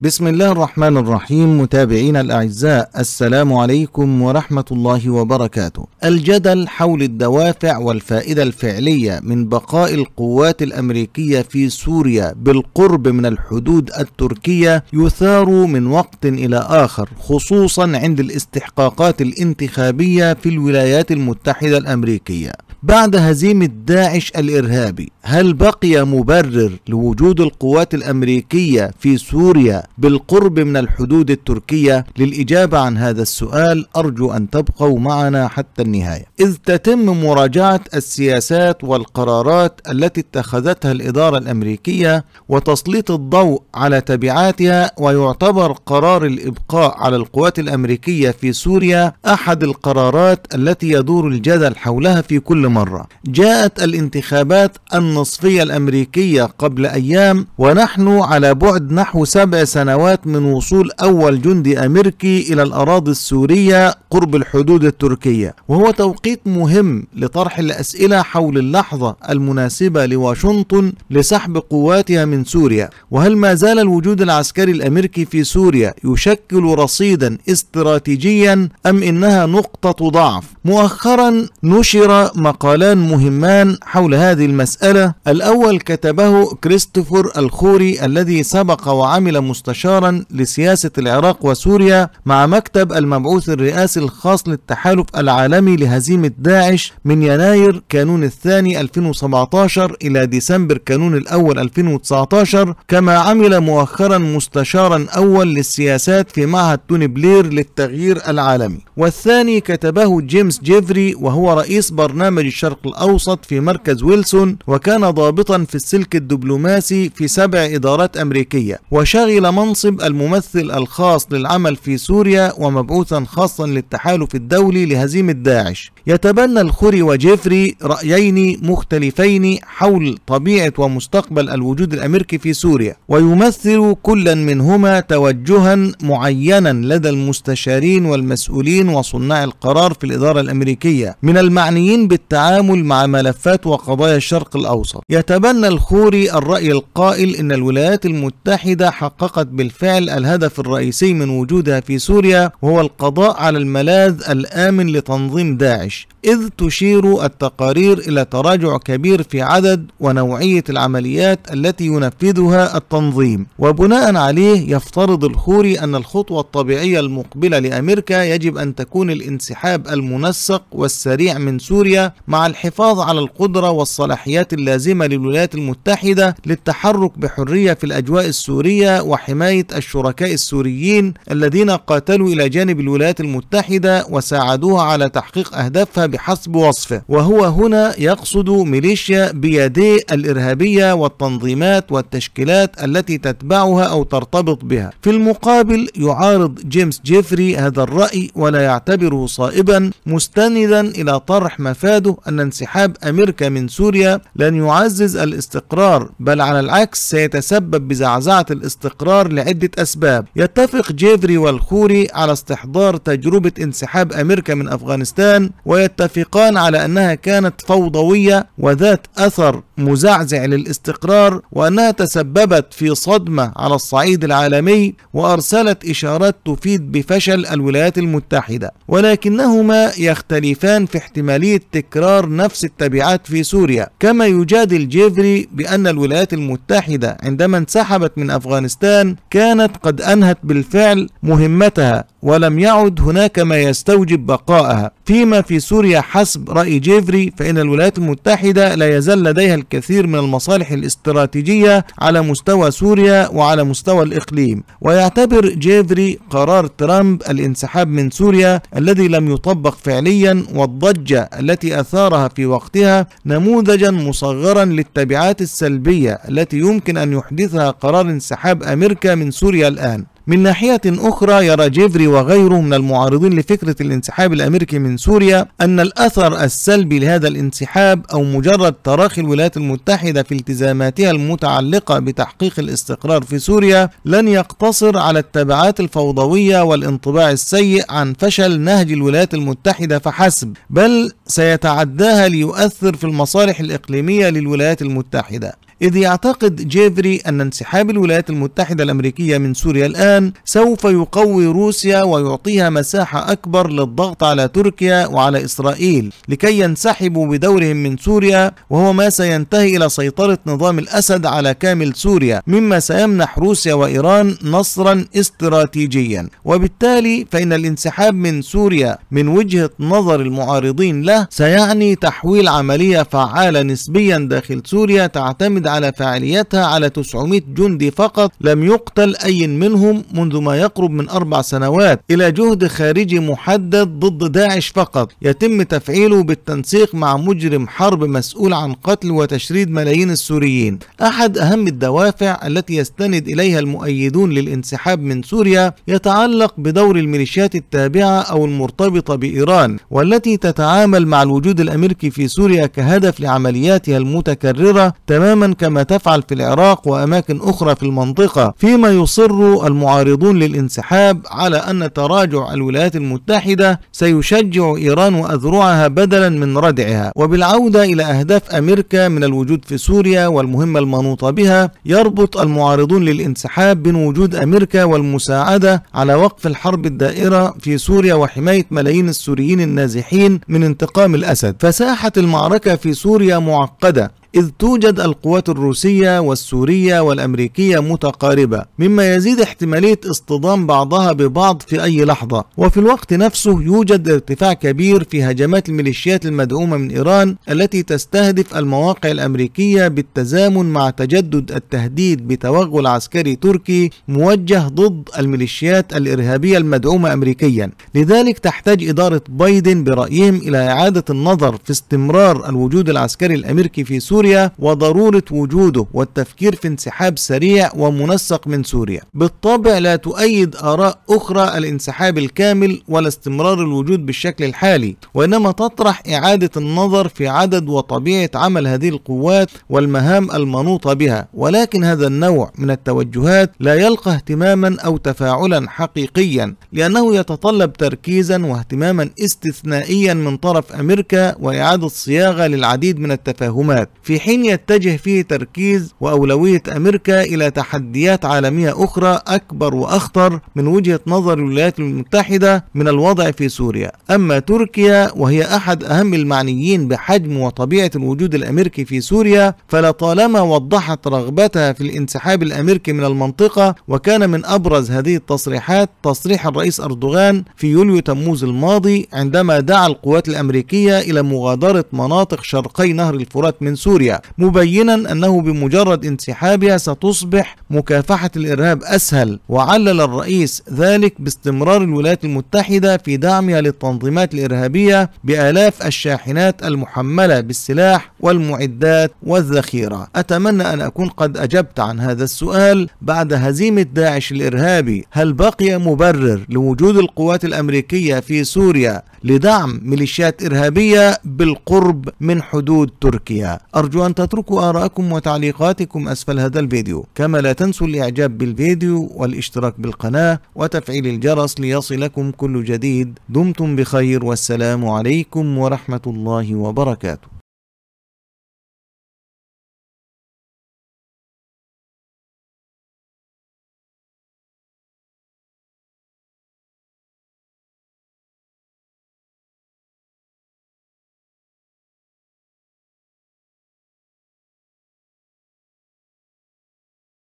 بسم الله الرحمن الرحيم متابعينا الأعزاء السلام عليكم ورحمة الله وبركاته الجدل حول الدوافع والفائدة الفعلية من بقاء القوات الأمريكية في سوريا بالقرب من الحدود التركية يثار من وقت إلى آخر خصوصا عند الاستحقاقات الانتخابية في الولايات المتحدة الأمريكية بعد هزيمة داعش الإرهابي هل بقي مبرر لوجود القوات الأمريكية في سوريا بالقرب من الحدود التركية للإجابة عن هذا السؤال أرجو أن تبقوا معنا حتى النهاية إذ تتم مراجعة السياسات والقرارات التي اتخذتها الإدارة الأمريكية وتسليط الضوء على تبعاتها ويعتبر قرار الإبقاء على القوات الأمريكية في سوريا أحد القرارات التي يدور الجدل حولها في كل مرة جاءت الانتخابات النصفية الأمريكية قبل أيام ونحن على بعد نحو سبع سنوات من وصول أول جندي أمريكي إلى الأراضي السورية قرب الحدود التركية وهو توقيت مهم لطرح الأسئلة حول اللحظة المناسبة لواشنطن لسحب قواتها من سوريا وهل ما زال الوجود العسكري الأمريكي في سوريا يشكل رصيدا استراتيجيا أم إنها نقطة ضعف مؤخرا نشر مقال مقالان مهمان حول هذه المسألة الأول كتبه كريستوفر الخوري الذي سبق وعمل مستشارا لسياسة العراق وسوريا مع مكتب المبعوث الرئاسي الخاص للتحالف العالمي لهزيمة داعش من يناير كانون الثاني 2017 إلى ديسمبر كانون الأول 2019 كما عمل مؤخرا مستشارا أول للسياسات في معهد توني بلير للتغيير العالمي والثاني كتبه جيمس جيفري وهو رئيس برنامج الشرق الأوسط في مركز ويلسون وكان ضابطا في السلك الدبلوماسي في سبع إدارات أمريكية وشغل منصب الممثل الخاص للعمل في سوريا ومبعوثا خاصا للتحالف الدولي لهزيمة داعش يتبنى الخوري وجيفري رأيين مختلفين حول طبيعة ومستقبل الوجود الأمريكي في سوريا ويمثل كلا منهما توجها معينا لدى المستشارين والمسؤولين وصناع القرار في الإدارة الأمريكية من المعنيين بالتعامل التعامل مع ملفات وقضايا الشرق الأوسط يتبنى الخوري الرأي القائل إن الولايات المتحدة حققت بالفعل الهدف الرئيسي من وجودها في سوريا وهو القضاء على الملاذ الآمن لتنظيم داعش إذ تشير التقارير إلى تراجع كبير في عدد ونوعية العمليات التي ينفذها التنظيم وبناء عليه يفترض الخوري أن الخطوة الطبيعية المقبلة لأمريكا يجب أن تكون الانسحاب المنسق والسريع من سوريا مع الحفاظ على القدرة والصلاحيات اللازمة للولايات المتحدة للتحرك بحرية في الأجواء السورية وحماية الشركاء السوريين الذين قاتلوا إلى جانب الولايات المتحدة وساعدوها على تحقيق أهدافها بحسب وصفه وهو هنا يقصد ميليشيا بيدي الإرهابية والتنظيمات والتشكيلات التي تتبعها أو ترتبط بها في المقابل يعارض جيمس جيفري هذا الرأي ولا يعتبره صائبا مستندا إلى طرح مفاده أن انسحاب أمريكا من سوريا لن يعزز الاستقرار بل على العكس سيتسبب بزعزعة الاستقرار لعدة أسباب يتفق جيفري والخوري على استحضار تجربة انسحاب أمريكا من أفغانستان ويتفقان على أنها كانت فوضوية وذات أثر مزعزع للاستقرار وأنها تسببت في صدمة على الصعيد العالمي وأرسلت إشارات تفيد بفشل الولايات المتحدة ولكنهما يختلفان في احتمالية تكرار تكرار نفس التبعات في سوريا كما يجادل جيفري بأن الولايات المتحدة عندما انسحبت من أفغانستان كانت قد أنهت بالفعل مهمتها ولم يعد هناك ما يستوجب بقائها فيما في سوريا حسب رأي جيفري فإن الولايات المتحدة لا يزال لديها الكثير من المصالح الاستراتيجية على مستوى سوريا وعلى مستوى الإقليم ويعتبر جيفري قرار ترامب الانسحاب من سوريا الذي لم يطبق فعليا والضجة التي أثارها في وقتها نموذجا مصغرا للتبعات السلبية التي يمكن أن يحدثها قرار انسحاب أمريكا من سوريا الآن من ناحية أخرى يرى جيفري وغيره من المعارضين لفكرة الانسحاب الأمريكي من سوريا أن الأثر السلبي لهذا الانسحاب أو مجرد تراخي الولايات المتحدة في التزاماتها المتعلقة بتحقيق الاستقرار في سوريا لن يقتصر على التبعات الفوضوية والانطباع السيء عن فشل نهج الولايات المتحدة فحسب بل سيتعداها ليؤثر في المصالح الإقليمية للولايات المتحدة إذ يعتقد جيفري أن انسحاب الولايات المتحدة الأمريكية من سوريا الآن سوف يقوي روسيا ويعطيها مساحة أكبر للضغط على تركيا وعلى إسرائيل لكي ينسحبوا بدورهم من سوريا وهو ما سينتهي إلى سيطرة نظام الأسد على كامل سوريا مما سيمنح روسيا وإيران نصرا استراتيجيا وبالتالي فإن الانسحاب من سوريا من وجهة نظر المعارضين له سيعني تحويل عملية فعالة نسبيا داخل سوريا تعتمد على فعاليتها على 900 جندي فقط لم يقتل أي منهم منذ ما يقرب من أربع سنوات إلى جهد خارجي محدد ضد داعش فقط يتم تفعيله بالتنسيق مع مجرم حرب مسؤول عن قتل وتشريد ملايين السوريين أحد أهم الدوافع التي يستند إليها المؤيدون للانسحاب من سوريا يتعلق بدور الميليشيات التابعة أو المرتبطة بإيران والتي تتعامل مع الوجود الأمريكي في سوريا كهدف لعملياتها المتكررة تماما كما تفعل في العراق وأماكن أخرى في المنطقة فيما يصر المعارضون للانسحاب على أن تراجع الولايات المتحدة سيشجع إيران وأذرعها بدلا من ردعها وبالعودة إلى أهداف أمريكا من الوجود في سوريا والمهمة المنوطة بها يربط المعارضون للانسحاب بين وجود أمريكا والمساعدة على وقف الحرب الدائرة في سوريا وحماية ملايين السوريين النازحين من انتقام الأسد فساحة المعركة في سوريا معقدة إذ توجد القوات الروسية والسورية والأمريكية متقاربة مما يزيد احتمالية اصطدام بعضها ببعض في أي لحظة وفي الوقت نفسه يوجد ارتفاع كبير في هجمات الميليشيات المدعومة من إيران التي تستهدف المواقع الأمريكية بالتزامن مع تجدد التهديد بتوغل عسكري تركي موجه ضد الميليشيات الإرهابية المدعومة أمريكيا لذلك تحتاج إدارة بايدن برأيهم إلى إعادة النظر في استمرار الوجود العسكري الأمريكي في سوريا سوريا وضرورة وجوده والتفكير في انسحاب سريع ومنسق من سوريا بالطبع لا تؤيد آراء أخرى الانسحاب الكامل ولا استمرار الوجود بالشكل الحالي وإنما تطرح إعادة النظر في عدد وطبيعة عمل هذه القوات والمهام المنوطة بها ولكن هذا النوع من التوجهات لا يلقى اهتماما أو تفاعلا حقيقيا لأنه يتطلب تركيزا واهتماما استثنائيا من طرف أمريكا وإعادة صياغة للعديد من التفاهمات في حين يتجه فيه تركيز وأولوية أمريكا إلى تحديات عالمية أخرى أكبر وأخطر من وجهة نظر الولايات المتحدة من الوضع في سوريا أما تركيا وهي أحد أهم المعنيين بحجم وطبيعة الوجود الأمريكي في سوريا فلطالما وضحت رغبتها في الانسحاب الأمريكي من المنطقة وكان من أبرز هذه التصريحات تصريح الرئيس أردوغان في يوليو تموز الماضي عندما دعا القوات الأمريكية إلى مغادرة مناطق شرقي نهر الفرات من سوريا سوريا مبينا أنه بمجرد انسحابها ستصبح مكافحة الإرهاب أسهل وعلل الرئيس ذلك باستمرار الولايات المتحدة في دعمها للتنظيمات الإرهابية بآلاف الشاحنات المحملة بالسلاح والمعدات والذخيرة أتمنى أن أكون قد أجبت عن هذا السؤال بعد هزيمة داعش الإرهابي هل بقي مبرر لوجود القوات الأمريكية في سوريا لدعم ميليشيات إرهابية بالقرب من حدود تركيا أرجو أن تتركوا آراءكم وتعليقاتكم أسفل هذا الفيديو كما لا تنسوا الإعجاب بالفيديو والاشتراك بالقناة وتفعيل الجرس ليصلكم كل جديد دمتم بخير والسلام عليكم ورحمة الله وبركاته